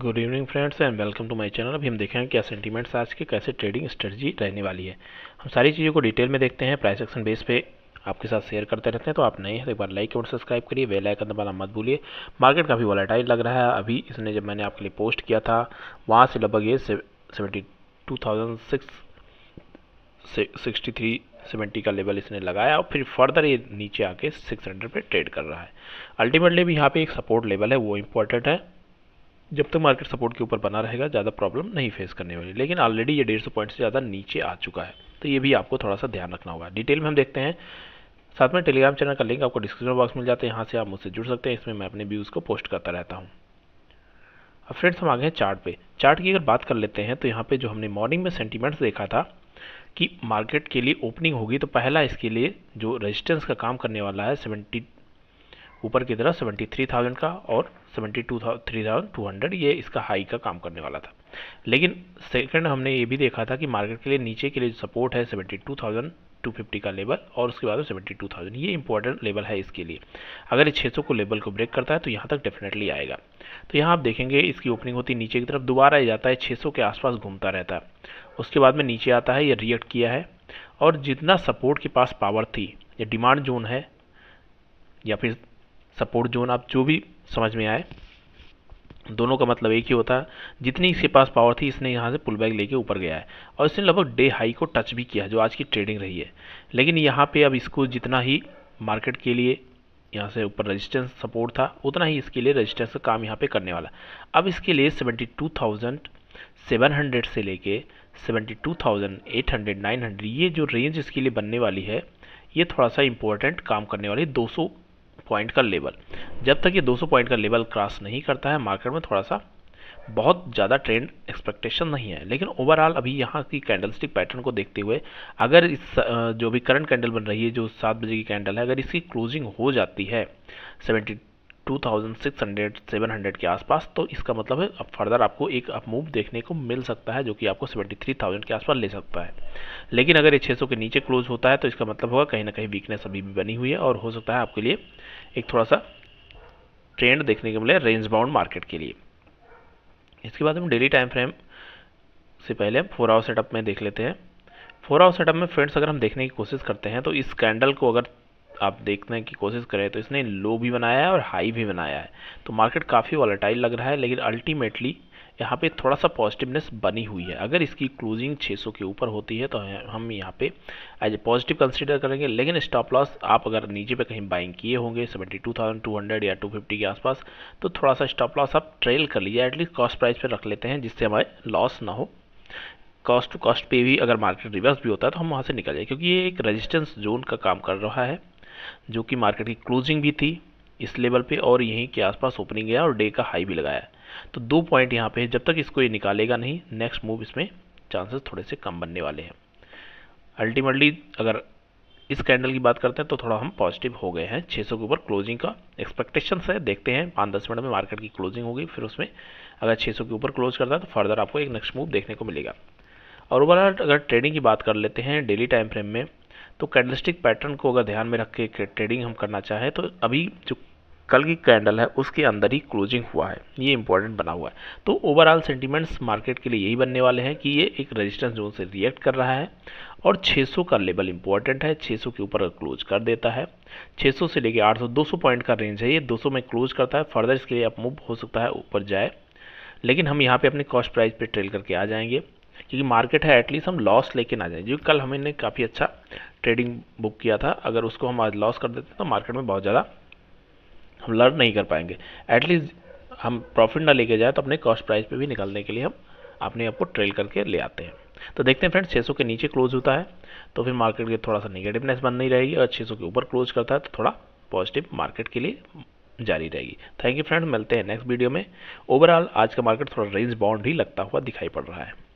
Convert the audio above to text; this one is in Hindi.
good evening friends and welcome to my channel अभी हम देखेंगे क्या सेंटीमेंट्स आज के कैसे ट्रेडिंग स्ट्रेटजी रहने वाली है हम सारी चीज़ों को डिटेल में देखते हैं प्राइस एक्शन बेस पे आपके साथ शेयर करते रहते हैं तो आप नए हैं तो एक बार लाइक और सब्सक्राइब करिए वे लाइक करने वाला मत भूलिए मार्केट काफ़ी वॉलेटाइल लग रहा है अभी इसने जब मैंने आपके लिए पोस्ट किया था वहाँ से लगभग ये seventy two thousand six sixty three seventy का लेवल इसने लगाया और फिर फर्दर ये नीचे आके सिक्स हंड्रेड पर ट्रेड कर रहा है अल्टीमेटली भी यहाँ पे एक सपोर्ट लेवल है वो इंपॉर्टेंट है जब तक मार्केट सपोर्ट के ऊपर बना रहेगा ज़्यादा प्रॉब्लम नहीं फेस करने वाली लेकिन ऑलरेडी ये डेढ़ सौ पॉइंट से ज़्यादा नीचे आ चुका है तो ये भी आपको थोड़ा सा ध्यान रखना होगा डिटेल में हम देखते हैं साथ में टेलीग्राम चैनल का लिंक आपको डिस्क्रिप्शन बॉक्स मिल जाता है यहाँ से आप मुझसे जुड़ सकते हैं इसमें मैं अपने व्यूज़ को पोस्ट करता रहता हूँ अब फ्रेंड्स हम आ गए चार्ट पे चार्ट की अगर बात कर लेते हैं तो यहाँ पे जो हमने मॉर्निंग में सेंटीमेंट्स देखा था कि मार्केट के लिए ओपनिंग होगी तो पहला इसके लिए जो रेजिस्टेंस का काम करने वाला है सेवेंटी ऊपर की तरफ 73,000 का और हंड्रेड ये इसका हाई का काम करने वाला था लेकिन सेकंड हमने ये भी देखा था कि मार्केट के लिए नीचे के लिए सपोर्ट है फिफ्टी का लेवल और उसके बाद 72,000 ये इंपॉर्टेंट लेवल है इसके लिए अगर ये 600 को लेवल को ब्रेक करता है तो यहाँ तक डेफिनेटली आएगा तो यहाँ आप देखेंगे इसकी ओपनिंग होती है नीचे की तरफ दोबारा जाता है सौ के आसपास घूमता रहता है उसके बाद में नीचे आता है ये रिएक्ट किया है और जितना सपोर्ट के पास पावर थी या डिमांड जोन है या फिर सपोर्ट जोन आप जो भी समझ में आए दोनों का मतलब एक ही होता है जितनी इसके पास पावर थी इसने यहाँ से पुल बैक लेके ऊपर गया है और इसने लगभग डे हाई को टच भी किया जो आज की ट्रेडिंग रही है लेकिन यहाँ पे अब इसको जितना ही मार्केट के लिए यहाँ से ऊपर रेजिस्टेंस सपोर्ट था उतना ही इसके लिए रजिस्टेंस का काम यहाँ पर करने वाला अब इसके लिए seventy two thousand seven hundred से लेके seventy two thousand eight hundred nine hundred ये जो रेंज इसके लिए बनने वाली है ये थोड़ा सा इंपॉर्टेंट काम करने वाली दो सौ पॉइंट का लेवल जब तक ये 200 पॉइंट का लेवल क्रॉस नहीं करता है मार्केट में थोड़ा सा बहुत ज़्यादा ट्रेंड एक्सपेक्टेशन नहीं है लेकिन ओवरऑल अभी यहाँ की कैंडलस्टिक पैटर्न को देखते हुए अगर इस जो भी करंट कैंडल बन रही है जो सात बजे की कैंडल है अगर इसकी क्लोजिंग हो जाती है सेवेंटी 2600 700 के आसपास तो इसका मतलब है अब फर्दर आपको एक अप मूव देखने को मिल सकता है जो कि आपको 73000 के आसपास ले सकता है लेकिन अगर ये 600 के नीचे क्लोज होता है तो इसका मतलब होगा कहीं ना कहीं वीकनेस अभी भी बनी हुई है और हो सकता है आपके लिए एक थोड़ा सा ट्रेंड देखने को मिले रेंज बाउंड मार्केट के लिए इसके बाद हम डेली टाइम फ्रेम से पहले फोर आवर सेटअप में देख लेते हैं फोर आवर सेटअप में फ्रेंड्स अगर हम देखने की कोशिश करते हैं तो इस कैंडल को अगर आप देखने की कोशिश करें तो इसने लो भी बनाया है और हाई भी बनाया है तो मार्केट काफ़ी वॉलेटाइल लग रहा है लेकिन अल्टीमेटली यहाँ पे थोड़ा सा पॉजिटिवनेस बनी हुई है अगर इसकी क्लोजिंग 600 के ऊपर होती है तो हम यहाँ पे एज ए पॉजिटिव कंसीडर करेंगे लेकिन स्टॉप लॉस आप अगर नीचे पे कहीं बाइंग किए होंगे 72,200 या 250 के आसपास तो थोड़ा सा स्टॉप लॉस आप ट्रेल कर लीजिए एटलीस्ट कॉस्ट प्राइस पर रख लेते हैं जिससे हमारे लॉस ना हो कॉस्ट टू कॉस्ट पे भी अगर मार्केट रिवर्स भी होता है तो हम वहाँ से निकल जाए क्योंकि ये एक रजिस्टेंस जोन का काम कर रहा है जो कि मार्केट की क्लोजिंग भी थी इस लेवल पे और यहीं के आसपास ओपनिंग गया और डे का हाई भी लगाया तो दो पॉइंट यहाँ पे है जब तक इसको ये निकालेगा नहीं नेक्स्ट मूव इसमें चांसेस थोड़े से कम बनने वाले हैं अल्टीमेटली अगर इस कैंडल की बात करते हैं तो थोड़ा हम पॉजिटिव हो गए हैं 600 के ऊपर क्लोजिंग का एक्सपेक्टेशन है देखते हैं पाँच दस मिनट में मार्केट की क्लोजिंग होगी फिर उसमें अगर 600 के ऊपर क्लोज करता है तो फर्दर आपको एक नेक्स्ट मूव देखने को मिलेगा और ओवरऑल अगर ट्रेडिंग की बात कर लेते हैं डेली टाइम फ्रेम में तो कैंडलस्टिक पैटर्न को अगर ध्यान में रख के ट्रेडिंग हम करना चाहें तो अभी जो कल की कैंडल है उसके अंदर ही क्लोजिंग हुआ है ये इंपॉर्टेंट बना हुआ है तो ओवरऑल सेंटीमेंट्स मार्केट के लिए यही बनने वाले हैं कि ये एक रेजिस्टेंस जोन से रिएक्ट कर रहा है और 600 का लेवल इंपॉर्टेंट है 600 के ऊपर क्लोज कर देता है 600 से लेके 800 200 पॉइंट का रेंज है ये 200 में क्लोज करता है फर्दर इसके लिए अप मूव हो सकता है ऊपर जाए लेकिन हम यहाँ पर अपने कॉस्ट प्राइस पर ट्रेल करके आ जाएंगे क्योंकि मार्केट है एटलीस्ट हम लॉस लेके ना जाए जो कल हमने काफ़ी अच्छा ट्रेडिंग बुक किया था अगर उसको हम आज लॉस कर देते तो मार्केट में बहुत ज़्यादा हम लर्न नहीं कर पाएंगे एटलीस्ट हम प्रॉफिट ना लेके जाए तो अपने कॉस्ट प्राइस पे भी निकालने के लिए हम अपने आप को ट्रेल करके ले आते हैं तो देखते हैं फ्रेंड्स 600 के नीचे क्लोज होता है तो फिर मार्केट के थोड़ा सा निगेटिवनेस बन नहीं रहेगी और 600 के ऊपर क्लोज करता है तो थोड़ा पॉजिटिव मार्केट के लिए जारी रहेगी थैंक यू फ्रेंड मिलते हैं नेक्स्ट वीडियो में ओवरऑल आज का मार्केट थोड़ा रेंज बाउंड ही लगता हुआ दिखाई पड़ रहा है